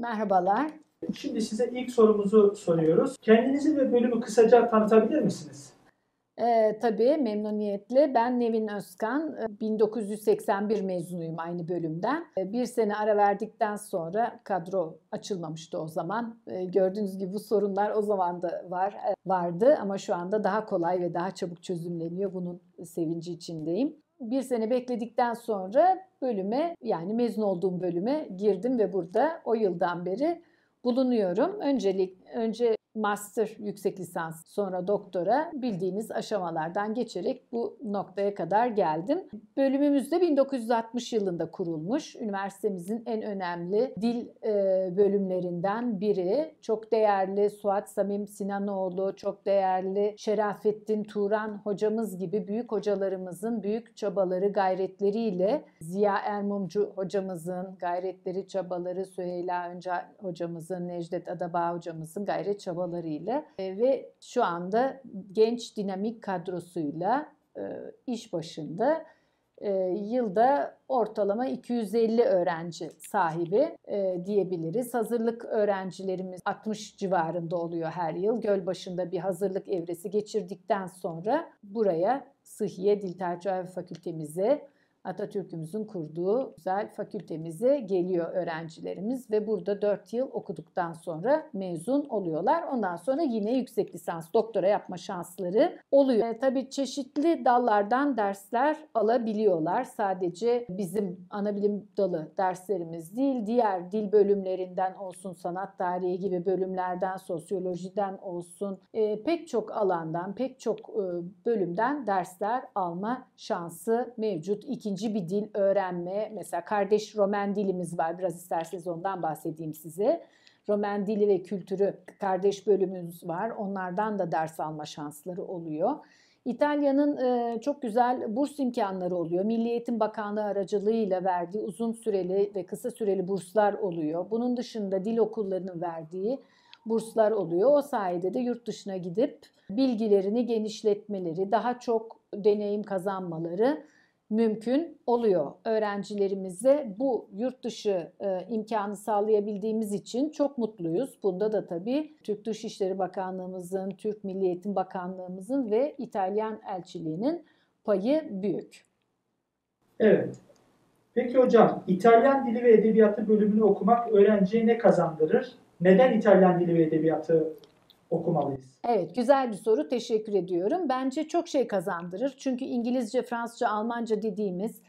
Merhabalar. Şimdi size ilk sorumuzu soruyoruz. Kendinizi ve bölümü kısaca tanıtabilir misiniz? E, tabii memnuniyetle. Ben Nevin Özkan. 1981 ee, mezunuyum aynı bölümden. Ee, bir sene ara verdikten sonra kadro açılmamıştı o zaman. E, gördüğünüz gibi bu sorunlar o zaman da var e, vardı ama şu anda daha kolay ve daha çabuk çözümleniyor. Bunun sevinci içindeyim bir sene bekledikten sonra bölüme yani mezun olduğum bölüme girdim ve burada o yıldan beri bulunuyorum. Öncelik önce master yüksek lisans sonra doktora bildiğiniz aşamalardan geçerek bu noktaya kadar geldim. Bölümümüz de 1960 yılında kurulmuş. Üniversitemizin en önemli dil e, bölümlerinden biri. Çok değerli Suat Samim Sinanoğlu, çok değerli Şerafettin Turan hocamız gibi büyük hocalarımızın büyük çabaları, gayretleriyle Ziya Ermumcu hocamızın gayretleri, çabaları, Süheyla Önce hocamızın, Necdet Adaba hocamızın gayret çabaları çabalarıyla e, ve şu anda genç dinamik kadrosuyla e, iş başında e, yılda ortalama 250 öğrenci sahibi diyebiliriz. Hazırlık öğrencilerimiz 60 civarında oluyor her yıl. göl başında bir hazırlık evresi geçirdikten sonra buraya Sıhhiye Dil Tercih Fakültemize Atatürk'ümüzün kurduğu güzel fakültemize geliyor öğrencilerimiz ve burada 4 yıl okuduktan sonra mezun oluyorlar. Ondan sonra yine yüksek lisans doktora yapma şansları oluyor. E, tabii çeşitli dallardan dersler alabiliyorlar. Sadece bizim ana bilim dalı derslerimiz değil, diğer dil bölümlerinden olsun, sanat tarihi gibi bölümlerden, sosyolojiden olsun e, pek çok alandan, pek çok e, bölümden dersler alma şansı mevcut. İki ikinci bir dil öğrenme. Mesela kardeş Romen dilimiz var. Biraz isterseniz ondan bahsedeyim size. Romen dili ve kültürü kardeş bölümümüz var. Onlardan da ders alma şansları oluyor. İtalya'nın e, çok güzel burs imkanları oluyor. Milli Eğitim Bakanlığı aracılığıyla verdiği uzun süreli ve kısa süreli burslar oluyor. Bunun dışında dil okullarının verdiği burslar oluyor. O sayede de yurt dışına gidip bilgilerini genişletmeleri, daha çok deneyim kazanmaları mümkün oluyor. Öğrencilerimize bu yurt dışı e, imkanı sağlayabildiğimiz için çok mutluyuz. Bunda da tabii Türk Dışişleri Bakanlığımızın, Türk Milli Eğitim Bakanlığımızın ve İtalyan elçiliğinin payı büyük. Evet. Peki hocam, İtalyan Dili ve Edebiyatı bölümünü okumak öğrenciye ne kazandırır? Neden İtalyan Dili ve Edebiyatı okumalıyız? Evet, güzel bir soru. Teşekkür ediyorum. Bence çok şey kazandırır. Çünkü İngilizce, Fransızca, Almanca dediğimiz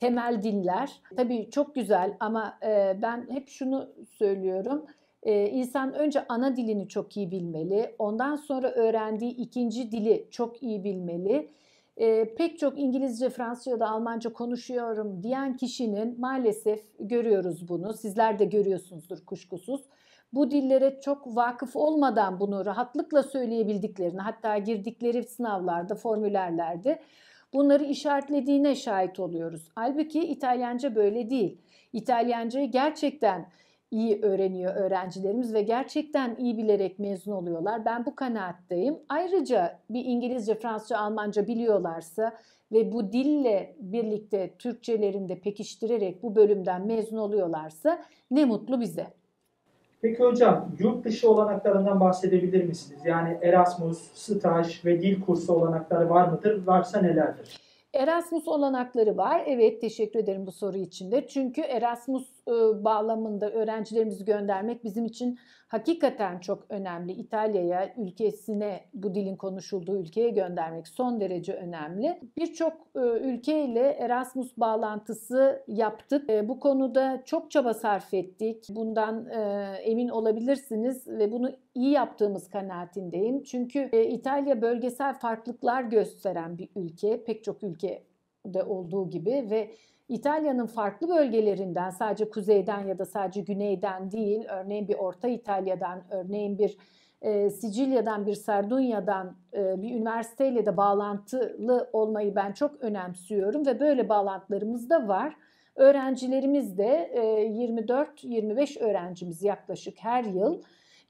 temel diller tabii çok güzel ama e, ben hep şunu söylüyorum. E, insan önce ana dilini çok iyi bilmeli. Ondan sonra öğrendiği ikinci dili çok iyi bilmeli. E, pek çok İngilizce, Fransızca da Almanca konuşuyorum diyen kişinin maalesef görüyoruz bunu. Sizler de görüyorsunuzdur kuşkusuz bu dillere çok vakıf olmadan bunu rahatlıkla söyleyebildiklerini hatta girdikleri sınavlarda, formüllerlerde bunları işaretlediğine şahit oluyoruz. Halbuki İtalyanca böyle değil. İtalyancayı gerçekten iyi öğreniyor öğrencilerimiz ve gerçekten iyi bilerek mezun oluyorlar. Ben bu kanaatteyim. Ayrıca bir İngilizce, Fransızca, Almanca biliyorlarsa ve bu dille birlikte Türkçelerini de pekiştirerek bu bölümden mezun oluyorlarsa ne mutlu bize. Peki hocam yurt dışı olanaklarından bahsedebilir misiniz? Yani Erasmus, staj ve dil kursu olanakları var mıdır? Varsa nelerdir? Erasmus olanakları var. Evet teşekkür ederim bu soru için de. Çünkü Erasmus e, bağlamında öğrencilerimizi göndermek bizim için hakikaten çok önemli. İtalya'ya, ülkesine bu dilin konuşulduğu ülkeye göndermek son derece önemli. Birçok e, ülkeyle Erasmus bağlantısı yaptık. E, bu konuda çok çaba sarf ettik. Bundan emin olabilirsiniz ve bunu iyi yaptığımız kanaatindeyim. Çünkü İtalya bölgesel farklılıklar gösteren bir ülke. Pek çok ülkede olduğu gibi ve İtalya'nın farklı bölgelerinden sadece kuzeyden ya da sadece güneyden değil örneğin bir Orta İtalya'dan örneğin bir e, Sicilya'dan bir Sardunya'dan e, bir üniversiteyle de bağlantılı olmayı ben çok önemsiyorum ve böyle bağlantılarımız da var. Öğrencilerimiz de e, 24-25 öğrencimiz yaklaşık her yıl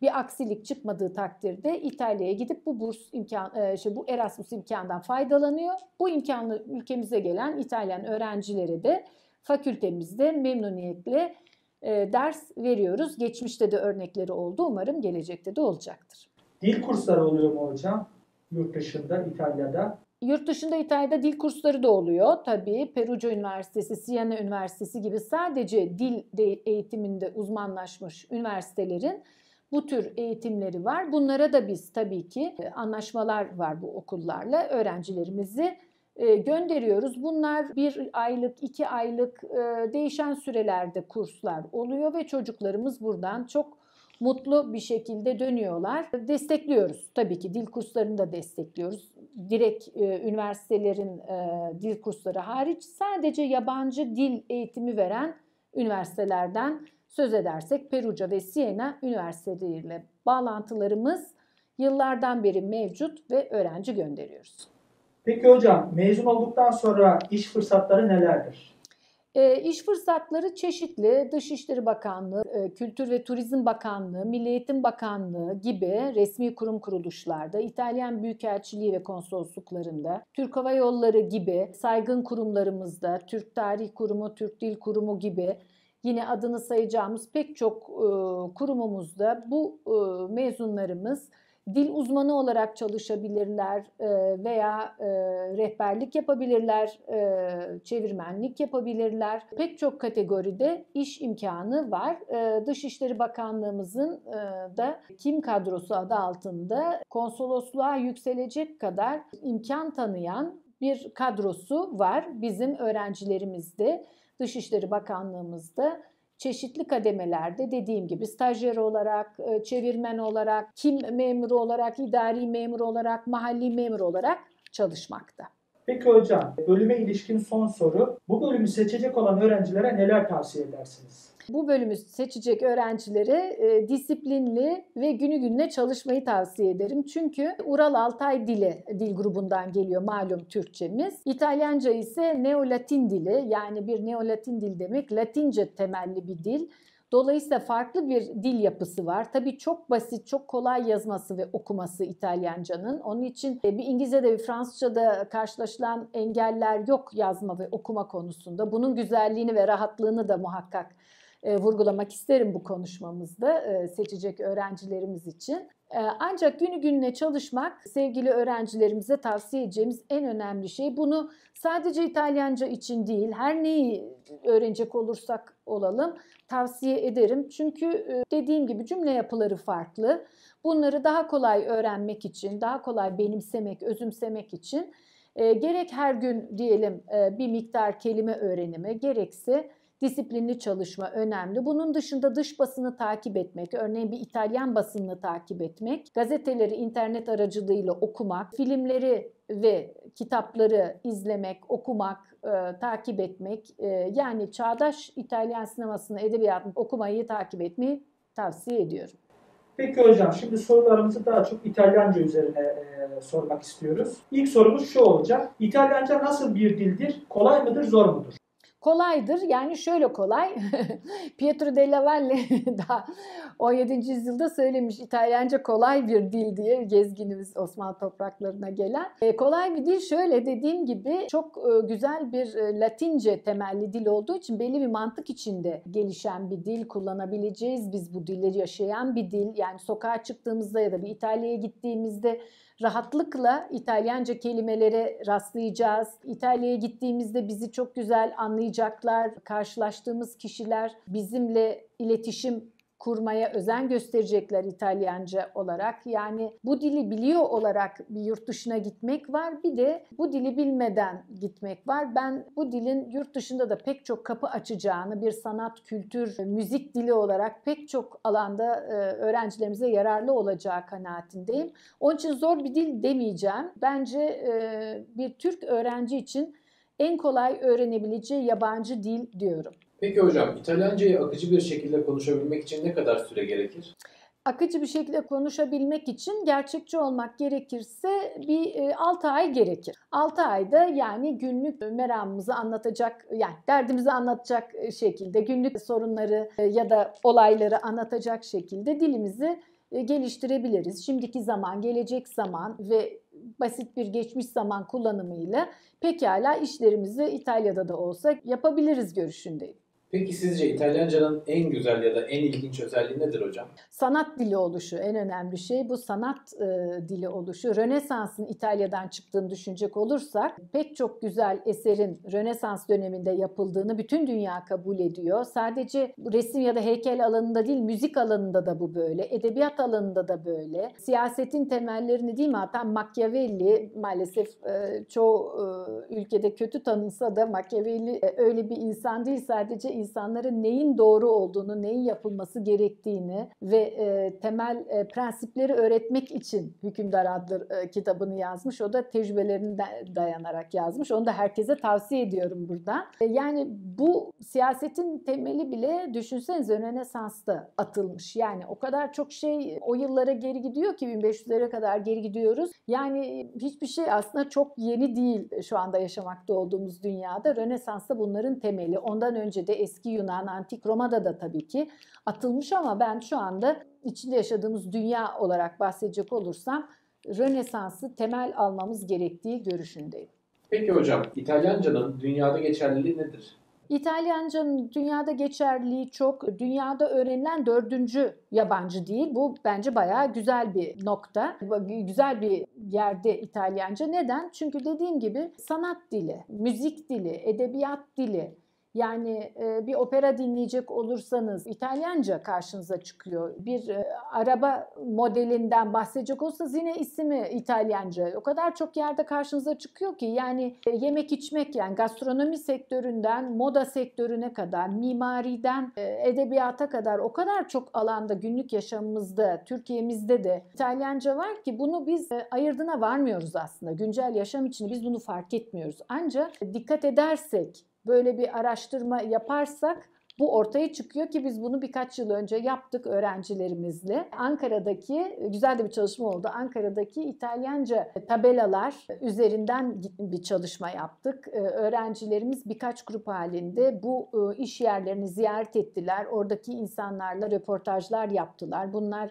bir aksilik çıkmadığı takdirde İtalya'ya gidip bu burs imkan e, şey bu Erasmus imkandan faydalanıyor. Bu imkanlı ülkemize gelen İtalyan öğrencilere de fakültemizde memnuniyetle e, ders veriyoruz. Geçmişte de örnekleri oldu. Umarım gelecekte de olacaktır. Dil kursları oluyor mu hocam? Yurt dışında, İtalya'da. Yurt dışında İtalya'da dil kursları da oluyor. Tabii Perugia Üniversitesi, Siena Üniversitesi gibi sadece dil eğitiminde uzmanlaşmış üniversitelerin bu tür eğitimleri var. Bunlara da biz tabii ki e, anlaşmalar var bu okullarla öğrencilerimizi e, gönderiyoruz. Bunlar bir aylık, iki aylık e, değişen sürelerde kurslar oluyor ve çocuklarımız buradan çok mutlu bir şekilde dönüyorlar. Destekliyoruz tabii ki dil kurslarını da destekliyoruz. Direkt üniversitelerin dil kursları hariç sadece yabancı dil eğitimi veren üniversitelerden söz edersek Perugia ve Siena üniversiteleriyle bağlantılarımız yıllardan beri mevcut ve öğrenci gönderiyoruz. Peki hocam mezun olduktan sonra iş fırsatları nelerdir? E, iş fırsatları çeşitli. Dışişleri Bakanlığı, e, Kültür ve Turizm Bakanlığı, Milli Eğitim Bakanlığı gibi resmi kurum kuruluşlarda, İtalyan Büyükelçiliği ve Konsolosluklarında, Türk Hava Yolları gibi saygın kurumlarımızda, Türk Tarih Kurumu, Türk Dil Kurumu gibi yine adını sayacağımız pek çok e, kurumumuzda bu e, mezunlarımız dil uzmanı olarak çalışabilirler e, veya e, rehberlik yapabilirler, e, çevirmenlik yapabilirler. Pek çok kategoride iş imkanı var. E, Dışişleri Bakanlığımızın e, da kim kadrosu adı altında konsolosluğa yükselecek kadar imkan tanıyan bir kadrosu var. Bizim öğrencilerimizde, Dışişleri Bakanlığımızda çeşitli kademelerde dediğim gibi stajyer olarak, e, çevirmen olarak, kim memuru olarak, idari memur olarak, mahalli memur olarak çalışmakta. Peki hocam, bölüme ilişkin son soru. Bu bölümü seçecek olan öğrencilere neler tavsiye edersiniz? Bu bölümü seçecek öğrencileri e, disiplinli ve günü gününe çalışmayı tavsiye ederim. Çünkü Ural Altay dili dil grubundan geliyor malum Türkçemiz. İtalyanca ise Neolatin dili yani bir Neolatin dil demek Latince temelli bir dil. Dolayısıyla farklı bir dil yapısı var. Tabii çok basit, çok kolay yazması ve okuması İtalyancanın. Onun için e, bir İngilizce'de bir Fransızca'da karşılaşılan engeller yok yazma ve okuma konusunda. Bunun güzelliğini ve rahatlığını da muhakkak e, vurgulamak isterim bu konuşmamızda e, seçecek öğrencilerimiz için. E, ancak günü gününe çalışmak sevgili öğrencilerimize tavsiye edeceğimiz en önemli şey. Bunu sadece İtalyanca için değil, her neyi öğrenecek olursak olalım tavsiye ederim. Çünkü dediğim gibi cümle yapıları farklı. Bunları daha kolay öğrenmek için, daha kolay benimsemek, özümsemek için e, gerek her gün diyelim e, bir miktar kelime öğrenimi, gerekse disiplinli çalışma önemli. Bunun dışında dış basını takip etmek, örneğin bir İtalyan basını takip etmek, gazeteleri internet aracılığıyla okumak, filmleri ve kitapları izlemek, okumak, e, takip etmek, e, yani çağdaş İtalyan sinemasını, edebiyatını okumayı takip etmeyi tavsiye ediyorum. Peki hocam şimdi sorularımızı daha çok İtalyanca üzerine e, sormak istiyoruz. İlk sorumuz şu olacak. İtalyanca nasıl bir dildir? Kolay mıdır, zor mudur? Kolaydır yani şöyle kolay. Pietro della Valle daha 17. yüzyılda söylemiş İtalyanca kolay bir dil diye gezginimiz Osmanlı topraklarına gelen. E, kolay bir dil şöyle dediğim gibi çok e, güzel bir e, Latince temelli dil olduğu için belli bir mantık içinde gelişen bir dil kullanabileceğiz biz bu dilleri yaşayan bir dil. Yani sokağa çıktığımızda ya da bir İtalya'ya gittiğimizde rahatlıkla İtalyanca kelimelere rastlayacağız. İtalya'ya gittiğimizde bizi çok güzel anlayacaklar. Karşılaştığımız kişiler bizimle iletişim kurmaya özen gösterecekler İtalyanca olarak. Yani bu dili biliyor olarak bir yurt dışına gitmek var. Bir de bu dili bilmeden gitmek var. Ben bu dilin yurt dışında da pek çok kapı açacağını bir sanat, kültür, müzik dili olarak pek çok alanda e, öğrencilerimize yararlı olacağı kanaatindeyim. Onun için zor bir dil demeyeceğim. Bence e, bir Türk öğrenci için en kolay öğrenebileceği yabancı dil diyorum. Peki hocam, İtalyancayı akıcı bir şekilde konuşabilmek için ne kadar süre gerekir? Akıcı bir şekilde konuşabilmek için gerçekçi olmak gerekirse bir 6 e, ay gerekir. 6 ayda yani günlük meramımızı anlatacak yani derdimizi anlatacak e, şekilde günlük sorunları e, ya da olayları anlatacak şekilde dilimizi geliştirebiliriz. Şimdiki zaman, gelecek zaman ve basit bir geçmiş zaman kullanımıyla pekala işlerimizi İtalya'da da olsa yapabiliriz görüşündeyim. Peki sizce İtalyancanın en güzel ya da en ilginç özelliği nedir hocam? Sanat dili oluşu en önemli şey. Bu sanat e, dili oluşu. Rönesans'ın İtalya'dan çıktığını düşünecek olursak pek çok güzel eserin Rönesans döneminde yapıldığını bütün dünya kabul ediyor. Sadece resim ya da heykel alanında değil müzik alanında da bu böyle. Edebiyat alanında da böyle. Siyasetin temellerini değil mi? Hatta Machiavelli maalesef e, çoğu e, ülkede kötü tanınsa da Machiavelli e, öyle bir insan değil sadece insanların neyin doğru olduğunu, neyin yapılması gerektiğini ve e, temel e, prensipleri öğretmek için Hükümdar adlı e, kitabını yazmış. O da tecrübelerine dayanarak yazmış. Onu da herkese tavsiye ediyorum burada. E, yani bu siyasetin temeli bile düşünsenize Rönesans'ta atılmış. Yani o kadar çok şey o yıllara geri gidiyor ki 1500'lere kadar geri gidiyoruz. Yani hiçbir şey aslında çok yeni değil şu anda yaşamakta olduğumuz dünyada. Rönesans'ta bunların temeli. Ondan önce de eski Yunan, antik Roma'da da tabii ki atılmış ama ben şu anda içinde yaşadığımız dünya olarak bahsedecek olursam Rönesans'ı temel almamız gerektiği görüşündeyim. Peki hocam, İtalyancanın dünyada geçerliliği nedir? İtalyancanın dünyada geçerliliği çok. Dünyada öğrenilen dördüncü yabancı değil. Bu bence bayağı güzel bir nokta. Güzel bir yerde İtalyanca. Neden? Çünkü dediğim gibi sanat dili, müzik dili, edebiyat dili, yani e, bir opera dinleyecek olursanız İtalyanca karşınıza çıkıyor. Bir e, araba modelinden bahsedecek olursanız yine ismi İtalyanca. O kadar çok yerde karşınıza çıkıyor ki yani e, yemek içmek yani gastronomi sektöründen moda sektörüne kadar, mimariden edebiyata kadar o kadar çok alanda günlük yaşamımızda, Türkiye'mizde de İtalyanca var ki bunu biz ayırdına varmıyoruz aslında. Güncel yaşam için biz bunu fark etmiyoruz. Ancak dikkat edersek böyle bir araştırma yaparsak bu ortaya çıkıyor ki biz bunu birkaç yıl önce yaptık öğrencilerimizle. Ankara'daki güzel de bir çalışma oldu. Ankara'daki İtalyanca tabelalar üzerinden bir çalışma yaptık. Ee, öğrencilerimiz birkaç grup halinde bu e, iş yerlerini ziyaret ettiler. Oradaki insanlarla röportajlar yaptılar. Bunlar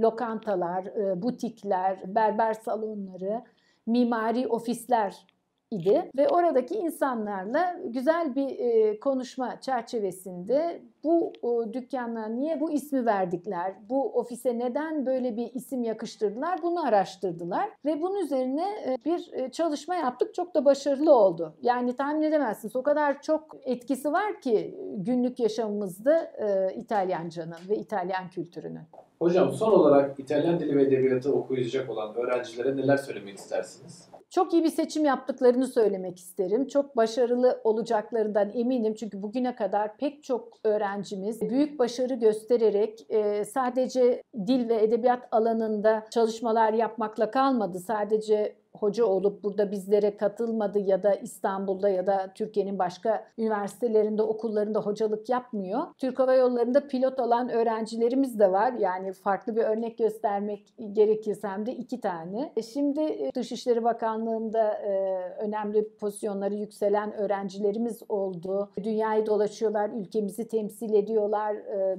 lokantalar, e, butikler, berber salonları, mimari ofisler idi ve oradaki insanlarla güzel bir e, konuşma çerçevesinde bu e, dükkanlara niye bu ismi verdikler, bu ofise neden böyle bir isim yakıştırdılar bunu araştırdılar ve bunun üzerine e, bir e, çalışma yaptık çok da başarılı oldu. Yani tahmin edemezsiniz o kadar çok etkisi var ki e, günlük yaşamımızda e, İtalyancanın ve İtalyan kültürünün. Hocam son olarak İtalyan dili ve edebiyatı okuyacak olan öğrencilere neler söylemek istersiniz? Çok iyi bir seçim yaptıklarını söylemek isterim. Çok başarılı olacaklarından eminim. Çünkü bugüne kadar pek çok öğrencimiz büyük başarı göstererek e, sadece dil ve edebiyat alanında çalışmalar yapmakla kalmadı. Sadece hoca olup burada bizlere katılmadı ya da İstanbul'da ya da Türkiye'nin başka üniversitelerinde, okullarında hocalık yapmıyor. Türk Hava Yolları'nda pilot olan öğrencilerimiz de var. Yani farklı bir örnek göstermek gerekirse hem de iki tane. E, şimdi e, Dışişleri Bakanlığı'nda e, önemli pozisyonları yükselen öğrencilerimiz oldu. Dünyayı dolaşıyorlar, ülkemizi temsil ediyorlar,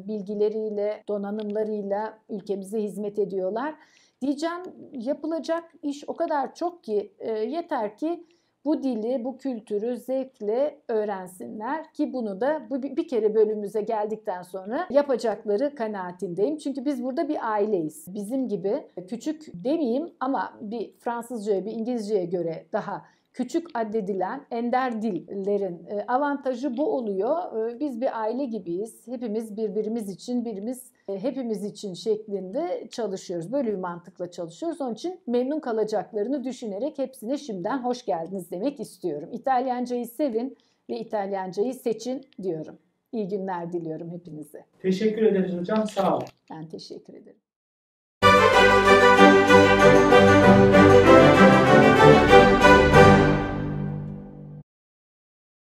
bilgileriyle, donanımlarıyla ülkemize hizmet ediyorlar. Diyeceğim yapılacak iş o kadar çok ki e, yeter ki bu dili, bu kültürü zevkle öğrensinler ki bunu da bu bir kere bölümümüze geldikten sonra yapacakları kanaatindeyim. Çünkü biz burada bir aileyiz. Bizim gibi küçük demeyeyim ama bir Fransızcaya, bir İngilizceye göre daha küçük addedilen ender dillerin e, avantajı bu oluyor. E, biz bir aile gibiyiz. Hepimiz birbirimiz için, birimiz e, hepimiz için şeklinde çalışıyoruz. Böyle bir mantıkla çalışıyoruz. Onun için memnun kalacaklarını düşünerek hepsine şimdiden hoş geldiniz demek istiyorum. İtalyancayı sevin ve İtalyancayı seçin diyorum. İyi günler diliyorum hepinize. Teşekkür ederiz hocam. Sağ olun. Ben teşekkür ederim.